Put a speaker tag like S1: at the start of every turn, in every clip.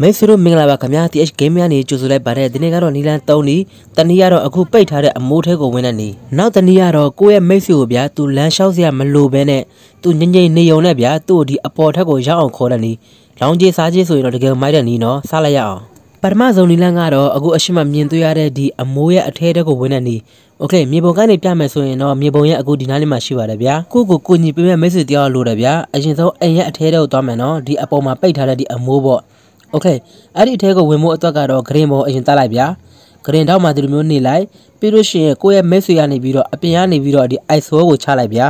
S1: မိတ်ဆွေတို့မင်္ဂလာပါခင်ဗျာ TH Game များနေကြိုဆိုလိုက်ပါတယ်ဒီနေ့ကတော့နီလန်3နီးတနည်းကတော့အခုပိတ်ထားတဲ့အမိုးထဲကိုဝင်တဲ့နီးနောက်တနည်းကတော့ကိုယ့်ရဲ့မိတ်ဆွေကိုဗျာသူလမ်းလျှောက်စရာမလိုဘဲနဲ့သူငိမ့်ငိမ့်နေုံနဲ့ဗျာသူ့ဒီအပေါ်ထက်ကိုရောက်အောင်ခေါ်တဲ့နီးလောင်းကြီးစားကြီးဆိုရင်တော့တကယ်မိုက်တဲ့နီးနော်စားလိုက်ရအောင်ပထမဆုံးနီလန်ကတော့အခုအရှိမမြင်တွေ့ရတဲ့ဒီအမိုးရဲ့အထဲထဲကိုဝင်တဲ့နီးโอเคမြေပုံကနေပြမယ်ဆိုရင်တော့မြေပုံရဲ့အခုဒီနားလေးမှာရှိပါတယ်ဗျာကိုကိုကိုညီပေးမဲ့မိတ်ဆွေတယောက်လို့တယ်ဗျာအရင်ဆုံးအိမ်ရဲ့အထဲထဲကိုသွားမယ်နော်ဒီအပေါ်မှာပိတ်ထားတဲ့ဒီအမိုးပေါ့ Okay အဲ့ဒီအထဲကိုဝင်ဖို့အတွက်ကတော့ green ပေါ်အရင်တက်လိုက်ဗျာ green တောက်မှဒီလိုမျိုးနေလိုက်ပြီးလို့ရှိရင်ကိုယ့်ရဲ့ mix တွေကနေပြီးတော့အပြင်ကနေပြီးတော့ဒီ ISO ကိုချလိုက်ဗျာ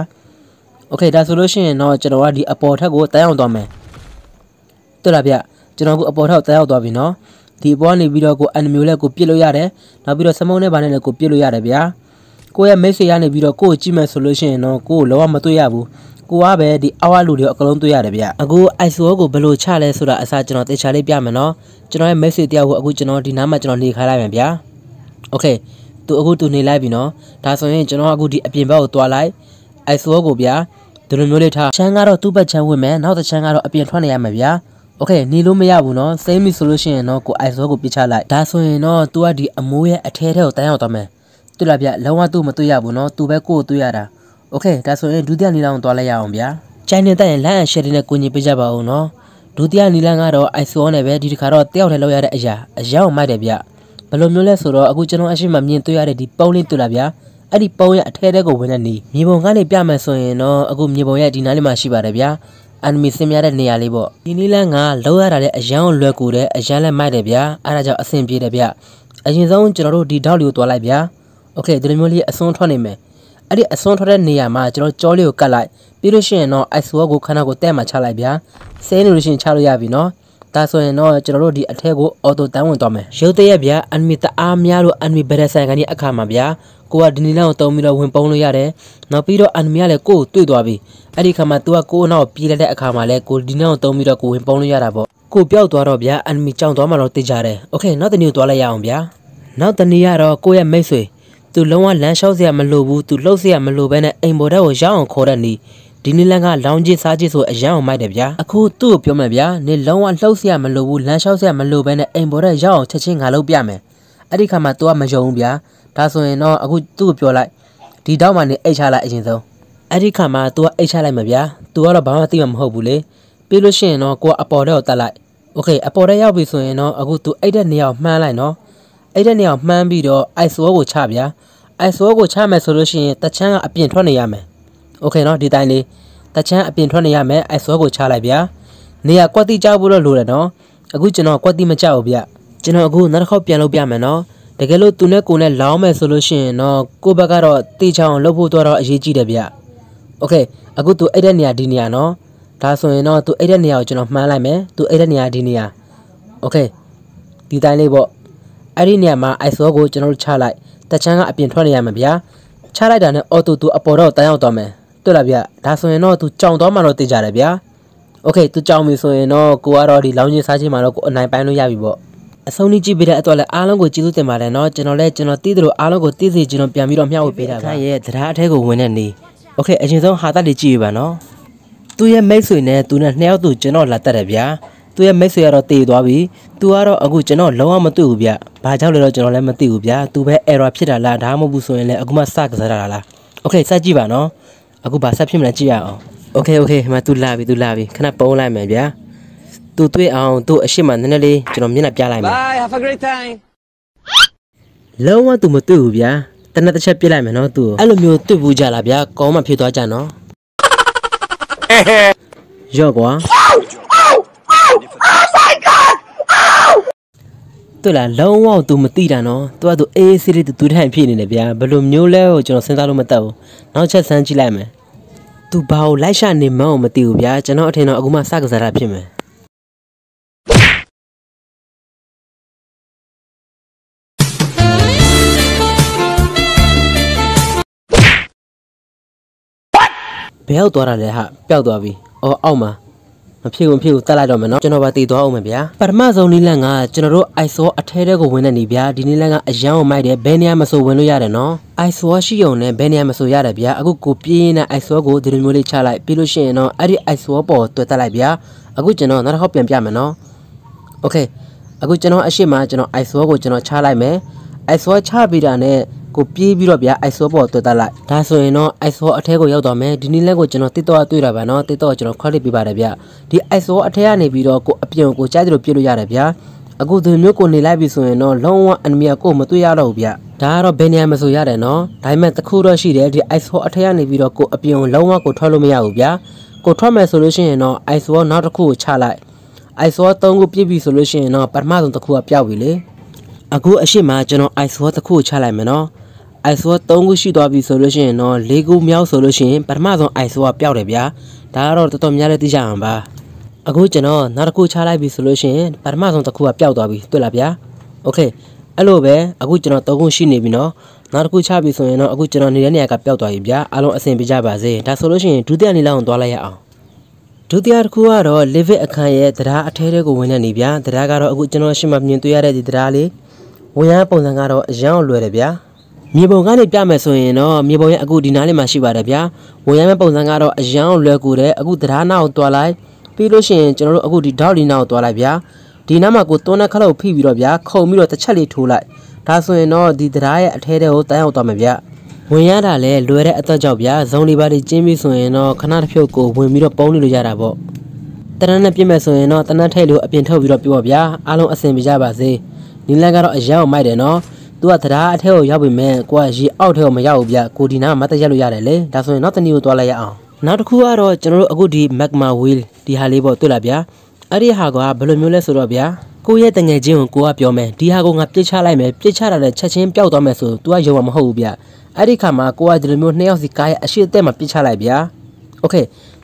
S1: Okay ဒါဆိုလို့ရှိရင်တော့ကျွန်တော်ကဒီအပေါ်ထက်ကိုတန်းအောင်သွားမယ်တွေ့လားဗျကျွန်တော်ကအပေါ်ထက်တန်းအောင်သွားပြီနော်ဒီပေါ်ကနေပြီးတော့ကို enemy လက်ကိုပြစ်လို့ရတယ်နောက်ပြီးတော့စမုံနဲ့ဘာနဲ့လည်းကိုပြစ်လို့ရတယ်ဗျာကိုယ့်ရဲ့ message ကနေပြီးတော့ကိုကိုကြည့်မယ်ဆိုလို့ရှိရင်တော့ကိုကိုလောကမတွေ့ရဘူးကိုကပဲဒီအဝလူတွေအကလုံးတွေ့ရတယ်ဗျအခု ISO ကိုဘယ်လိုချလဲဆိုတာအစားကျွန်တော်တေချာလေးပြမယ်နော်ကျွန်တော်ရဲ့ message တရားကိုအခုကျွန်တော်ဒီနားမှာကျွန်တော်နေခိုင်းလိုက်မယ်ဗျာ okay သူအခုသူနေလိုက်ပြီနော်ဒါဆိုရင်ကျွန်တော်အခုဒီအပြင်ဘက်ကိုသွားလိုက် ISO ကိုဗျာဒီလိုမျိုးလေးထားချမ်းကတော့သူ့ဘက်ချမ်းဝင်မယ်နောက်တစ်ချမ်းကတော့အပြင်ထွက်နေရမယ်ဗျာโอเคနေလို့မရဘူးเนาะစိမ့်ပြီဆိုလို့ရှိရင်เนาะကို ISO ကိုပြချလိုက်ဒါဆိုရင်เนาะ तू ကဒီအမိုးရဲ့အထဲထဲကိုတန်းရောက်သွားမယ်တွေ့လားဗျလုံးဝသူ့မတွေ့ရဘူးเนาะ तू ပဲကိုယ်ကိုတွေ့ရတာโอเคဒါဆိုရင်ဒုတိယနီလန်ကိုသွားလိုက်ရအောင်ဗျာချိုင်းနေတက်ရင် line and share နဲ့ကိုညီပေးကြပါဦးနော်ဒုတိယနီလန်ကတော့ ISO နဲ့ပဲဒီတစ်ခါတော့တယောက်တည်းလောက်ရတဲ့အရာအရာကိုမိုက်တယ်ဗျဘယ်လိုမျိုးလဲဆိုတော့အခုကျွန်တော်အရှိမမြင်တွေ့ရတဲ့ဒီပုံလေးတွေ့လာဗျာအဲ့ဒီပုံရဲ့အထဲတဲကိုဝင်တဲ့နေမြေပုံကနေပြမယ်ဆိုရင်တော့အခုမြေပုံရဲ့ဒီနားလေးမှာရှိပါတယ်ဗျာ enemy ဆင်းရတဲ့နေရာလေးပေါ့ဒီနီလန်ကလောက်ရတာလည်းအရန်လွယ်ကူတယ်အရန်လည်းမိုက်တယ်ဗျာအဲ့ဒါကြောင့်အဆင်ပြေတယ်ဗျာအရင်ဆုံးကျွန်တော်တို့ဒီဒေါက်လေးကိုသွားလိုက်ဗျာโอเคဒီလိုမျိုးလေးအစွန်းထွက်နေမယ်အဲ့ဒီအစွန်းထွက်တဲ့နေရာမှာကျွန်တော်ကြောလေးကိုကတ်လိုက်ပြီးလို့ရှိရင်တော့ ice wall ကိုခဏကိုတဲ့မှချလိုက်ဗျာဆဲနေလို့ရှိရင်ချလို့ရပြီနော်ဒါဆိုရင်တော့ကျွန်တော်တို့ဒီအထက်ကို auto တန်းဝင်သွားမယ်ရုပ်တရက်ဗျာ enemy တအားများလို့ enemy ဘယ်တဲ့ဆိုင်ကနေအခါမှာဗျာကိုကဒီနီလောက်ကိုတုံးပြီးတော့ဝင်ပုံးလို့ရတယ်နောက်ပြီးတော့ enemy ကလည်းကိုကိုတွေ့သွားပြီအဲ့ဒီခါမှာ तू ကကိုအနောက်ပြေးလိုက်တဲ့အခါမှာလည်းကိုဒီနောက်ကိုတုံးပြီးတော့ကိုဝင်ပုံးလို့ရတာပေါ့ကိုပျောက်သွားတော့ဗျာ enemy ကြောင်သွားမှတော့တေးကြတယ် okay နောက်တစ်နေ့ကိုသွားလိုက်ရအောင်ဗျာနောက်တစ်နေ့ကတော့ကိုရဲ့မိတ်ဆွေသူလုံးဝလမ်းလျှောက်စရာမလိုဘူးသူလှုပ်စရာမလိုဘဲနဲ့အိမ်ပေါ်တက်ကိုရောက်အောင်ခေါ်တဲ့နီးဒီနေ့လန်ကလောင်းကြီးစားကြီးဆိုအရန်အောင်မိုက်တယ်ဗျာအခုသူ့ကိုပြောမယ်ဗျာနေလုံးဝလှုပ်စရာမလိုဘူးလမ်းလျှောက်စရာမလိုဘဲနဲ့အိမ်ပေါ်တက်ရောက်အောင်ချက်ချင်းငါလုပ်ပြမယ်အဲ့ဒီခါမှာ तू ကမယုံဘူးဗျာဒါဆိုရင်တော့အခုသူ့ကိုပြောလိုက်ဒီတော့မှနေအိတ်ချလိုက်အရင်ဆုံးအဲ့ဒီခါမှာ तू ကအိတ်ချလိုက်မယ်ဗျာ तू ကတော့ဘာမှသိမှာမဟုတ်ဘူးလေပြီးလို့ရှိရင်တော့ကိုကအပေါ်တက်ကိုတတ်လိုက်โอเคအပေါ်တက်ရောက်ပြီဆိုရင်တော့အခု तू အိတ်တဲ့နေရာကိုမှန်းလိုက်နော်အဲ့တဲ့နေရာမှန်းပြီးတော့ ice wall ကိုချဗျာ ice wall ကိုချမယ်ဆိုလို့ရှိရင်တချမ်းကအပြင်ထွက်နေရမယ်โอเคเนาะဒီတိုင်းလေးတချမ်းအပြင်ထွက်နေရမယ် ice wall ကိုချလိုက်ဗျာနေရာကွက်တိကြောက်ဖို့တော့လိုတယ်เนาะအခုကျွန်တော်ကွက်တိမကြောက်ဘူးဗျကျွန်တော်အခုနောက်တစ်ခေါက်ပြန်လုပ်ပြမယ်เนาะတကယ်လို့သူနဲ့ကိုနဲ့လောင်းမယ်ဆိုလို့ရှိရင်တော့ကိုဘက်ကတော့တေချောင်းလှုပ်ဖို့တော့အရေးကြီးတယ်ဗျโอเคအခုသူအဲ့တဲ့နေရာဒီနေရာเนาะဒါဆိုရင်တော့သူအဲ့တဲ့နေရာကိုကျွန်တော်မှန်းလိုက်မယ်သူအဲ့တဲ့နေရာဒီနေရာโอเคဒီတိုင်းလေးပေါ့အဲ့ဒီနေရာမှာ ISO ကိုကျွန်တော်တို့ချလိုက်တချမ်းကအပြင်ထွက်နေရမှာဗျာချလိုက်တာနဲ့ auto သူအပေါ်တော့တန်ရောက်သွားမယ်တွေ့လားဗျဒါဆိုရင်တော့သူကြောင်သွားမှတော့သိကြတယ်ဗျာ okay သူကြောင်ပြီဆိုရင်တော့ကိုကတော့ဒီလောင်းချင်းစားချင်းမှာတော့ကိုအနိုင်ပိုင်းလို့ရပြီပေါ့အဆုံးထိကြည့်ပေးတဲ့အတွက်လည်းအားလုံးကိုကျေးဇူးတင်ပါတယ်เนาะကျွန်တော်လည်းကျွန်တော်သိသလိုအားလုံးကိုသိစေချင်တော့ပြန်ပြီးတော့မျှဝေပေးတာပါရဲ့တရားအထက်ကိုဝင်တဲ့နေ okay အရင်ဆုံးဟာသတ်လေးကြည့်ရပါเนาะသူရဲ့မိတ်ဆွေနဲ့သူနဲ့နှစ်ယောက်သူကျွန်တော်လာတတ်တယ်ဗျာသူရဲ့မိတ်ဆွေကတော့တည်သွားပြီသူကတော့အခုကျွန်တော်လုံးဝမတွေ့ဘူးဗျဘာကြောင့်လဲတော့ကျွန်တော်လည်းမသိဘူးဗျသူပဲ error ဖြစ်တာလားဒါမှမဟုတ်ဘူးဆိုရင်လည်းအခုမှစကစားတာလား okay စကြည့်ပါနော်အခုဘာဆက်ဖြစ်မလဲကြည့်ရအောင် okay okay ဟိုမှာ तू လာပြီ तू လာပြီခဏပုံးလိုက်မယ်ဗျာ तू တွေ့အောင် तू အရှိမနည်းနည်းလေးကျွန်တော်မျက်နှာပြလိုက်မယ် bye have a great time လုံးဝ तू မတွေ့ဘူးဗျာတနက်တစ်ချက်ပြစ်လိုက်မယ်နော် तू အဲ့လိုမျိုးတွေ့ဘူးကြလားဗျာကောင်းမှဖြစ်သွားကြနော်ရော့ကွာတွေ့လားလုံးဝသူမသိတာနော်သူကသူအေးအေးဆေးဆေးသူထိုင်ဖြစ်နေတယ်ဗျာဘယ်လိုမျိုးလဲကိုကျွန်တော်စဉ်းစားလို့မတတ်ဘူးနောက်ချက်ဆန်းကြည့်လိုက်မယ်သူဘာကိုလိုက်ရှာနေမှန်းကိုမသိဘူးဗျာကျွန်တော်အထင်တော့အခုမှစကားစားတာဖြစ်မယ်ဘယ်ရောက်သွားတာလဲဟာပျောက်သွားပြီအော်အောက်မှာမဖြစ်ဘူးမဖြစ်ဘူးတက်လိုက်တော့မယ်နော်ကျွန်တော်ပါတည်သွားအောင်မယ်ဗျာပထမဆုံးနီးလန့်ကကျွန်တော်တို့ ISO အထဲတဲကိုဝင်တဲ့နေဗျာဒီနီးလန့်ကအရန်ကိုမိုက်တယ်ဘယ်နေရာမဆိုဝင်လို့ရတယ်နော် ISO ရှိုံနဲ့ဘယ်နေရာမဆိုရတယ်ဗျာအခုကိုပြေးရင် ISO ကိုဒီလိုမျိုးလေးချလိုက်ပြီးလို့ရှိရင်တော့အဲ့ဒီ ISO ပေါ်တွေ့တက်လိုက်ဗျာအခုကျွန်တော်နောက်တစ်ခေါက်ပြန်ပြမယ်နော် Okay အခုကျွန်တော်အရှိမကျွန်တော် ISO ကိုကျွန်တော်ချလိုက်မယ် ISO ချပြီးတာနဲ့ကိုပြေးပြီးတော့ဗျာ ISO ပေါ်တွေ့တတ်လိုက်ဒါဆိုရင်တော့ ISO အထဲကိုရောက်သွားမယ်ဒီနေ့လက်ကိုကျွန်တော်တစ်တော့တွေ့တာဗျာနော်တစ်တော့ကျွန်တော် credit ပေးပါတယ်ဗျာဒီ ISO အထဲကနေပြီးတော့ကိုအပြင်ကိုကြားကြလို့ပြေးလို့ရတယ်ဗျာအခုဒီမျိုးကိုနေလိုက်ပြီဆိုရင်တော့လုံးဝ enemy ကိုမတွေ့ရတော့ဘူးဗျဒါကတော့ဘယ်နေရာမဆိုရတယ်နော်ဒါပေမဲ့တခုတော့ရှိတယ်ဒီ ISO အထက်ကနေပြီးတော့ကိုအပြင်လုံးဝကိုထွက်လို့မရဘူးဗျာကိုထွက်မယ်ဆိုလို့ရှိရင်တော့ ISO နောက်တစ်ခုကိုချလိုက် ISO 3ခုပြည့်ပြီဆိုလို့ရှိရင်တော့ပထမဆုံးတစ်ခုကပြောက်ပြီလေအခုအရှိမကျွန်တော် ISO တစ်ခုကိုချလိုက်မယ်နော် ISO 3ခုရှိသွားပြီဆိုလို့ရှိရင်တော့၄ခုမြောက်ဆိုလို့ရှိရင်ပထမဆုံး ISO ကပျောက်တယ်ဗျာဒါကတော့တော်တော်များလည်းသိကြအောင်ပါအခုကျွန်တော်နောက်တစ်ခုချလိုက်ပြီဆိုလို့ရှိရင်ပထမဆုံးတစ်ခုကပျောက်သွားပြီတွေ့လားဗျာโอเคအဲ့လိုပဲအခုကျွန်တော်၃ခုရှိနေပြီနော်နောက်တစ်ခုချပြီဆိုရင်တော့အခုကျွန်တော်နေတဲ့နေရာကပျောက်သွားပြီဗျာအားလုံးအဆင်ပြေကြပါစေဒါဆိုလို့ရှိရင်ဒုတိယနေ့လောက်သွားလိုက်ရအောင်ဒုတိယတစ်ခုကတော့ livid အခန်းရဲ့တရားအထဲတဲကိုဝင်နေနေဗျာတရားကတော့အခုကျွန်တော်ရှင်းမမြင်တွေ့ရတဲ့ဒီတရားလေးဝင်ရပုံစံကတော့အယောင်လွယ်တယ်ဗျာမြေပုံကနေပြမယ်ဆိုရင်တော့မြေပုံရဲ့အခုဒီနားလေးမှာရှိပါတယ်ဗျာဝင်ရမယ့်ပုံစံကတော့အရန်လွယ်ကူတယ်အခုတရားနာကိုတွားလိုက်ပြီးလို့ရှိရင်ကျွန်တော်တို့အခုဒီဒေါက်ဒီနာကိုတွားလိုက်ဗျာဒီနားမှာကိုသွန်းတဲ့ခလောက်ဖိပြီးတော့ဗျာခုံပြီးတော့တစ်ချက်လေးထိုးလိုက်ဒါဆိုရင်တော့ဒီတရားရဲ့အထဲတဲကိုတန်းအောင်သွားမယ်ဗျာဝင်ရတာလဲလွယ်တဲ့အသက်ကြောင့်ဗျာဇုံလေးပါးတွေကျင်းပြီးဆိုရင်တော့ခဏတစ်ဖြုတ်ကိုဝင်ပြီးတော့ပုံးနေလို့ရတာပေါ့တနက်နဲ့ပြည့်မဲ့ဆိုရင်တော့တနက်ထဲလို့အပြင်ထုတ်ပြီးတော့ပြောပါဗျာအားလုံးအဆင်ပြေကြပါစေနီလန်ကတော့အရောက်မိုက်တယ်နော်သူကတရားအထက်ကိုရောက်ပြီမဲ့ကိုကရေအောက်ထဲကိုမရောက်ဘူးဗျကိုဒီနာမတ်တက်ရက်လို့ရတယ်လေဒါဆိုရင်နောက်တနည်းကိုတွားလိုက်ရအောင်နောက်တစ်ခုကတော့ကျွန်တော်တို့အခုဒီ magma wheel ဒီဟာလေးပေါ့တွေ့လားဗျာအဲ့ဒီဟာကဘယ်လိုမျိုးလဲဆိုတော့ဗျာကိုရဲ့တငယ်ချင်းကိုကိုကပြောမယ်ဒီဟာကိုငါပြစ်ချလိုက်မယ်ပြစ်ချတာလည်းချက်ချင်းပျောက်သွားမယ်ဆို तू ကယုံမှာမဟုတ်ဘူးဗျအဲ့ဒီခါမှာကိုကဒီလိုမျိုးနှစ်ယောက်စီကားရဲ့အရှိအသက်မှာပြစ်ချလိုက်ဗျာโอเค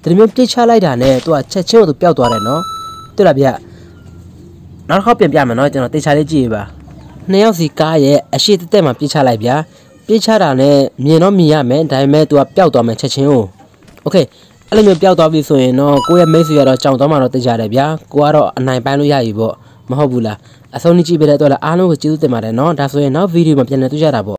S1: ဒီလိုမျိုးပြစ်ချလိုက်တာနဲ့ तू ကချက်ချင်းကို तू ပျောက်သွားတယ်နော်တွေ့လားဗျာနောက်တစ်ခေါက်ပြန်ပြမယ်နော်ကျွန်တော်တေချာလေးကြည့်ရပါနှစ်ယောက်စီကားရဲ့အရှိတသက်မှာပြေးချလိုက်ဗျာပြေးချတာနဲ့မြင်တော့မြင်ရမယ်ဒါပေမဲ့ तू ကပျောက်သွားမယ်ချက်ချင်းကိုโอเคအဲ့လိုမျိုးပျောက်သွားပြီဆိုရင်တော့ကိုရဲ့မိတ်ဆွေကတော့ကြောင်သွားမှတော့တကြတယ်ဗျာကိုကတော့အနိုင်ပိုင်းလို့ရပြီပေါ့မဟုတ်ဘူးလားအဆုံးထိကြည့်ပေးတဲ့အတွက်လည်းအားလုံးကိုကျေးဇူးတင်ပါတယ်နော်ဒါဆိုရင်နောက်ဗီဒီယိုမှာပြန်လည်တွေ့ကြတာပေါ့